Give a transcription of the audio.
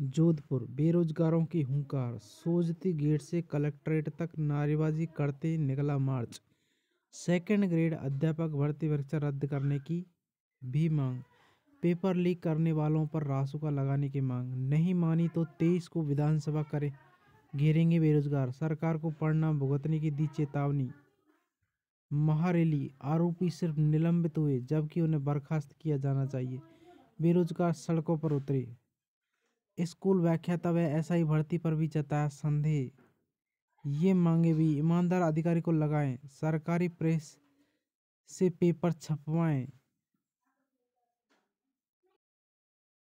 जोधपुर बेरोजगारों की हुंकार सोजती गेट से कलेक्ट्रेट तक नारेबाजी करते निकला मार्च सेकेंड ग्रेड अध्यापक भर्ती परीक्षा रद्द करने की भी मांग पेपर लीक करने वालों पर रासुका लगाने की मांग नहीं मानी तो तेईस को विधानसभा करें घेरेंगे बेरोजगार सरकार को पढ़ना भुगतने की दी चेतावनी महारैली आरोपी सिर्फ निलंबित हुए जबकि उन्हें बर्खास्त किया जाना चाहिए बेरोजगार सड़कों पर उतरे स्कूल व्याख्याता व ही भर्ती पर भी जताया संदेह ये मांगे भी ईमानदार अधिकारी को लगाएं सरकारी प्रेस से पेपर छपवाएं